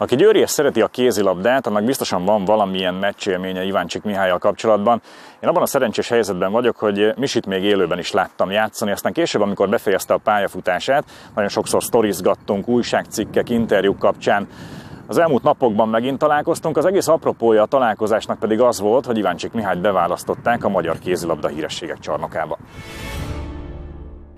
Aki Győri és szereti a kézilabdát, annak biztosan van valamilyen meccsélménye Iváncsik Mihályjal kapcsolatban. Én abban a szerencsés helyzetben vagyok, hogy Misit még élőben is láttam játszani, aztán később, amikor befejezte a pályafutását, nagyon sokszor sztorizgattunk újságcikkek, interjúk kapcsán, az elmúlt napokban megint találkoztunk, az egész apropója a találkozásnak pedig az volt, hogy Iváncsik Mihályt beválasztották a magyar kézilabda hírességek csarnokába.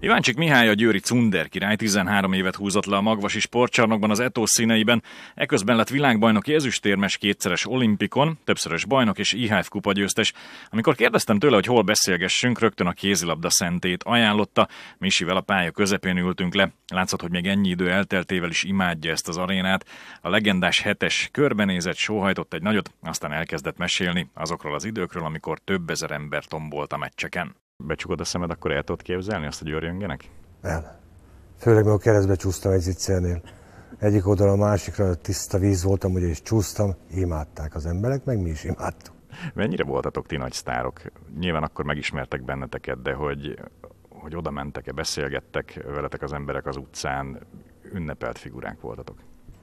Iváncsik Mihály a győri Cunder király 13 évet húzott le a magvasi sportcsarnokban az etos színeiben, eközben lett világbajnoki ezüstérmes kétszeres olimpikon, többszörös bajnok és IHF kupa győztes. Amikor kérdeztem tőle, hogy hol beszélgessünk, rögtön a kézilabda szentét ajánlotta, Misivel a pálya közepén ültünk le. Látszott, hogy még ennyi idő elteltével is imádja ezt az arénát. A legendás hetes körbenézett, sóhajtott egy nagyot, aztán elkezdett mesélni azokról az időkről, amikor több ezer ember tombolt a meccseken becsukod a szemed, akkor el tudod képzelni azt, hogy örjöngenek? Nem. Főleg, mert a keresztbe csúsztam egy zicsernél. Egyik oldalon a másikra tiszta víz voltam, ugye, és csúsztam, imádták az emberek, meg mi is imádtuk. Mennyire voltatok ti nagy sztárok? Nyilván akkor megismertek benneteket, de hogy, hogy oda mentek-e, beszélgettek veletek az emberek az utcán, ünnepelt figurák voltatok?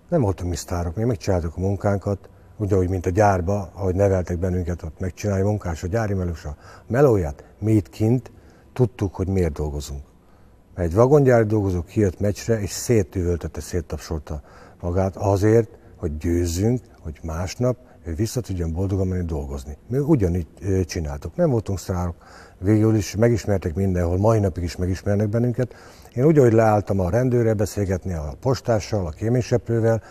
Nem voltunk mi sztárok, mi megcsináltuk a munkánkat, ugyanúgy, mint a gyárba, ahogy neveltek bennünket, ott megcsinálja a munkás, a gyári melós a melóját, mi itt kint tudtuk, hogy miért dolgozunk. Mert egy vagongyári dolgozó kijött meccsre, és szétüvöltette, széttapsolta magát azért, hogy győzzünk, hogy másnap ő vissza tudjon boldogan menni dolgozni. Mi ugyanígy csináltuk. Nem voltunk sztárok, végül is megismertek mindenhol, mai napig is megismernek bennünket. Én úgy, hogy leálltam a rendőre beszélgetni a postással, a kéményseprővel,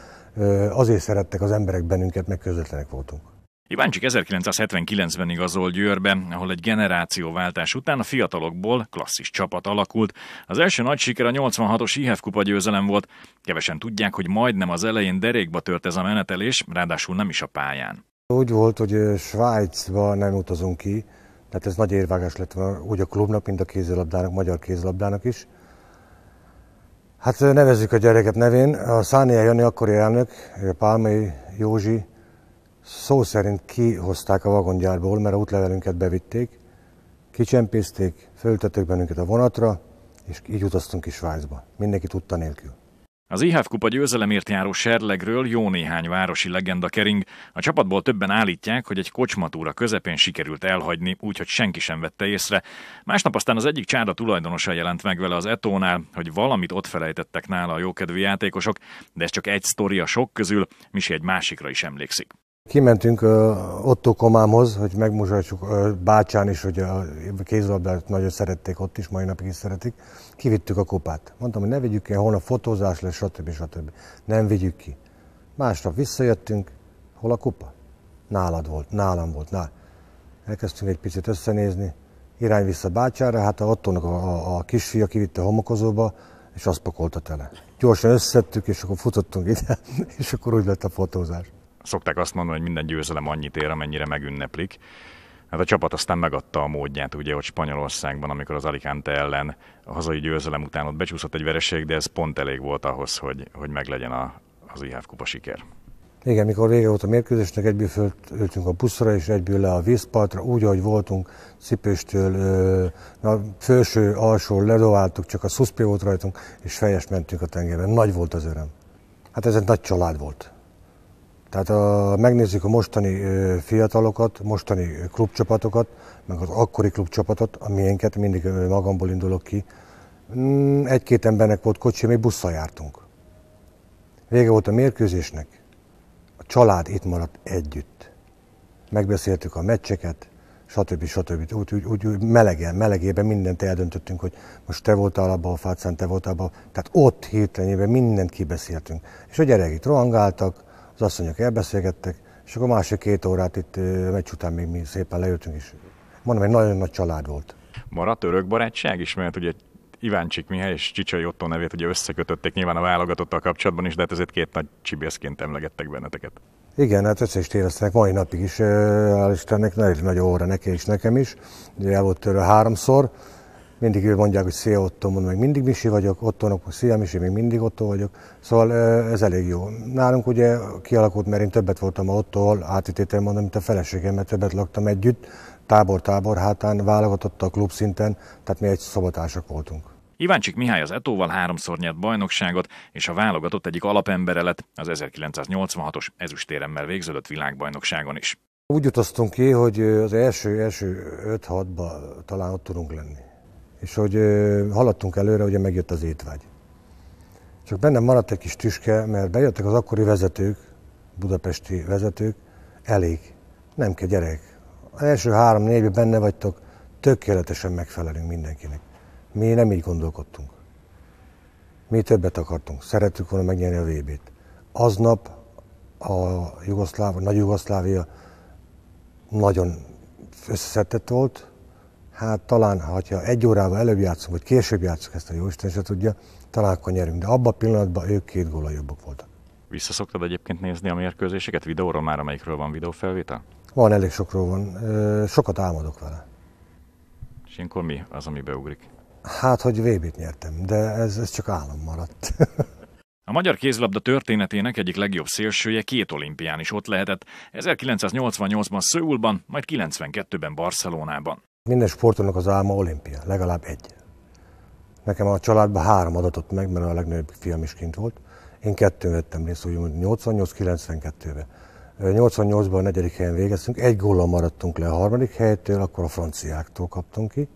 azért szerettek az emberek bennünket, meg közvetlenek voltunk. Iváncsik 1979-ben igazol Győrbe, ahol egy generációváltás után a fiatalokból klasszis csapat alakult. Az első nagy siker a 86-os IHF kupa győzelem volt. Kevesen tudják, hogy majdnem az elején derékba tört ez a menetelés, ráadásul nem is a pályán. Úgy volt, hogy Svájcba nem utazunk ki, tehát ez nagy érvágás lett úgy a klubnak, mint a kézilabdának, magyar kézilabdának is. Hát nevezzük a gyereket nevén. A Szánia Jani akkori elnök, Pálmai Józsi szó szerint kihozták a vagongyárból, mert a útlevelünket bevitték, kicsempészték, föltettek bennünket a vonatra, és így utaztunk is Svájcba. Mindenki tudta nélkül. Az IHF kupa győzelemért járó serlegről jó néhány városi legenda kering. A csapatból többen állítják, hogy egy kocsmatúra közepén sikerült elhagyni, úgyhogy senki sem vette észre. Másnap aztán az egyik csáda tulajdonosa jelent meg vele az Etónál, hogy valamit ott felejtettek nála a jókedvű játékosok, de ez csak egy sztori a sok közül, Misi egy másikra is emlékszik. Kimentünk Otto komámhoz, hogy uh, Bácsán is, hogy a kézlabdát nagyon szerették ott is, mai napig is szeretik. Kivittük a kopát. Mondtam, hogy ne vigyük ki, holnap fotózás lesz, stb. stb. Nem vigyük ki. Másnap visszajöttünk, hol a kupa? Nálad volt, nálam volt, nál. Elkezdtünk egy picit összenézni, irány vissza Bácsára, hát a Ottónak a, a, a kisfia kivitte a homokozóba, és azt pakolta tele. Gyorsan összettük, és akkor futottunk ide, és akkor úgy lett a fotózás szokták azt mondani, hogy minden győzelem annyit ér, amennyire megünneplik. Hát a csapat aztán megadta a módját, ugye, hogy Spanyolországban, amikor az Alicante ellen a hazai győzelem után ott becsúszott egy vereség, de ez pont elég volt ahhoz, hogy, hogy meglegyen a, az IHF kupa siker. Igen, mikor vége volt a mérkőzésnek, egyből ültünk a buszra, és egyből le a vízpartra, úgy, ahogy voltunk, cipőstől, na, felső, alsó ledováltuk, csak a szuszpé volt rajtunk, és fejes mentünk a tengerben. Nagy volt az öröm. Hát ez egy nagy család volt. Tehát ha megnézzük a mostani fiatalokat, mostani klubcsapatokat, meg az akkori klubcsapatot, a miénket, mindig magamból indulok ki, mm, egy-két embernek volt kocsi, még busszal jártunk. Vége volt a mérkőzésnek, a család itt maradt együtt. Megbeszéltük a meccseket, stb. stb. Úgy, úgy, úgy, úgy melegen, melegében mindent eldöntöttünk, hogy most te voltál abban a fácán, te voltál abban. Tehát ott hirtelenében mindent kibeszéltünk. És a gyerek itt rohangáltak, az asszonyok elbeszélgettek, és akkor másik két órát itt meccs után még mi szépen leültünk, is. mondom, egy nagyon nagy család volt. Maradt örök barátság is, mert ugye Iváncsik Mihály és Csicsai Otto nevét ugye összekötötték nyilván a válogatottal kapcsolatban is, de hát ezért két nagy csibészként emlegettek benneteket. Igen, hát össze is téveztenek, mai napig is, hál' Istennek, nagyon nagy óra neki és nekem is. Ugye el volt tőle háromszor, mindig ő mondják, hogy szia Otto, mondom, meg mindig Misi vagyok, Ottónak, szia Misi, még mindig Otto vagyok. Szóval ez elég jó. Nálunk ugye kialakult, mert én többet voltam ott, ahol átitétel mondom, mint a feleségem, mert többet laktam együtt, tábor-tábor hátán, válogatott a klub szinten, tehát mi egy szobatársak voltunk. Iváncsik Mihály az Etóval háromszor nyert bajnokságot, és a válogatott egyik alapembere lett az 1986-os ezüstéremmel végződött világbajnokságon is. Úgy utaztunk ki, hogy az első, első 5-6-ba talán ott tudunk lenni és hogy haladtunk előre, ugye megjött az étvágy. Csak bennem maradt egy kis tüske, mert bejöttek az akkori vezetők, budapesti vezetők, elég, nem kell gyerek. Az első három-négyben benne vagytok, tökéletesen megfelelünk mindenkinek. Mi nem így gondolkodtunk. Mi többet akartunk, szerettük volna megnyerni a VB-t. Aznap a Jugoszláv, Nagy Jugoszlávia nagyon összeszedett volt, hát talán, ha egy órával előbb játszunk, vagy később játszunk, ezt a Isten se tudja, talán akkor nyerünk. De abban a pillanatban ők két góla jobbak voltak. Visszaszoktad egyébként nézni a mérkőzéseket videóról már, amelyikről van videófelvétel? Van, elég sokról van. Sokat álmodok vele. És ilyenkor mi az, ami beugrik? Hát, hogy VB-t nyertem, de ez, ez csak álom maradt. A magyar kézlabda történetének egyik legjobb szélsője két olimpián is ott lehetett, 1988-ban Szöulban, majd 92-ben Barcelonában. Minden sportolónak az álma olimpia, legalább egy. Nekem a családban három adatot meg, mert a legnagyobb fiam is kint volt. Én kettőn vettem részt, hogy 88-92-be. 88-ban a negyedik helyen végeztünk, egy góllal maradtunk le a harmadik helytől, akkor a franciáktól kaptunk ki.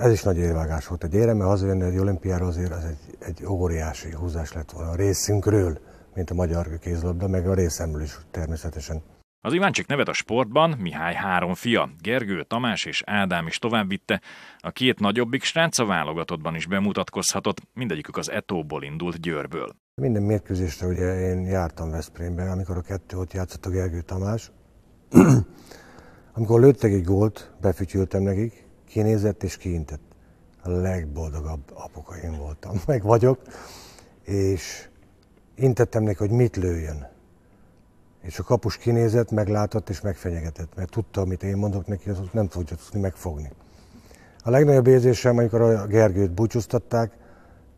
Ez is nagy érvágás volt egy érem, mert hazajönni egy olimpiára azért az egy, egy óriási húzás lett volna a részünkről, mint a magyar kézlabda, meg a részemről is természetesen. Az Iváncsik nevet a sportban Mihály három fia, Gergő, Tamás és Ádám is továbbvitte. A két nagyobbik srác a válogatottban is bemutatkozhatott, mindegyikük az Etóból indult Győrből. Minden mérkőzésre ugye én jártam Veszprémben, amikor a kettő ott játszott a Gergő Tamás. amikor lőttek egy gólt, befütyültem nekik, kinézett és kiintett. A legboldogabb apuka én voltam, meg vagyok, és intettem neki, hogy mit lőjön és a kapus kinézett, meglátott és megfenyegetett, mert tudta, amit én mondok neki, az nem fogja tudni megfogni. A legnagyobb érzésem, amikor a Gergőt búcsúztatták,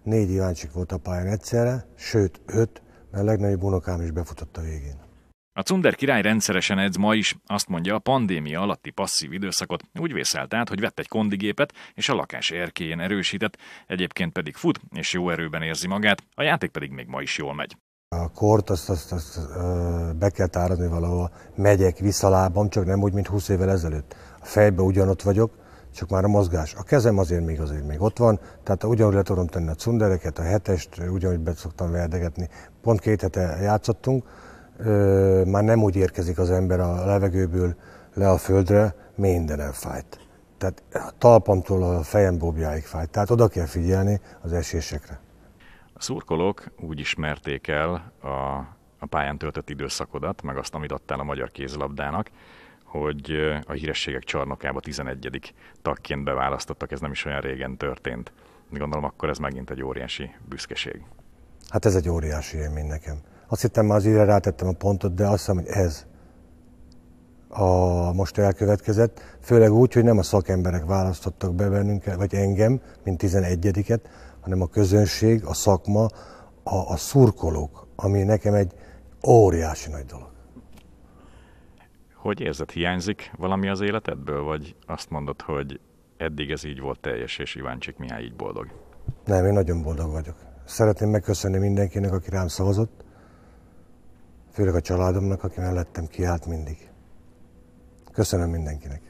négy Iváncsik volt a pályán egyszerre, sőt öt, mert a legnagyobb unokám is befutott a végén. A Cunder király rendszeresen edz ma is, azt mondja, a pandémia alatti passzív időszakot úgy vészelt át, hogy vett egy kondigépet, és a lakás erkélyén erősített, egyébként pedig fut, és jó erőben érzi magát, a játék pedig még ma is jól megy. A kort azt, azt, azt be kell tárazni valahol, megyek visszalábam, csak nem úgy, mint 20 évvel ezelőtt. A fejbe ugyanott vagyok, csak már a mozgás. A kezem azért még azért még ott van, tehát ugyanúgy le tudom tenni a cundereket, a hetest, ugyanúgy be szoktam verdegetni. Pont két hete játszottunk, már nem úgy érkezik az ember a levegőből le a földre, minden fájt. Tehát a talpamtól a fejem bobjáig fájt. Tehát oda kell figyelni az esésekre. A szurkolók úgy ismerték el a, a pályán töltött időszakodat, meg azt, amit adtál a magyar kézlabdának, hogy a hírességek csarnokába 11. tagként beválasztottak, ez nem is olyan régen történt. Gondolom akkor ez megint egy óriási büszkeség. Hát ez egy óriási élmény nekem. Azt hittem már az ide rátettem a pontot, de azt hiszem, hogy ez a most elkövetkezett, főleg úgy, hogy nem a szakemberek választottak be bennünket, vagy engem, mint 11-et, hanem a közönség, a szakma, a, a szurkolók, ami nekem egy óriási nagy dolog. Hogy érzed, hiányzik valami az életedből, vagy azt mondod, hogy eddig ez így volt teljes, és Iváncsik Mihály így boldog? Nem, én nagyon boldog vagyok. Szeretném megköszönni mindenkinek, aki rám szavazott, főleg a családomnak, aki mellettem kiállt mindig. Köszönöm mindenkinek.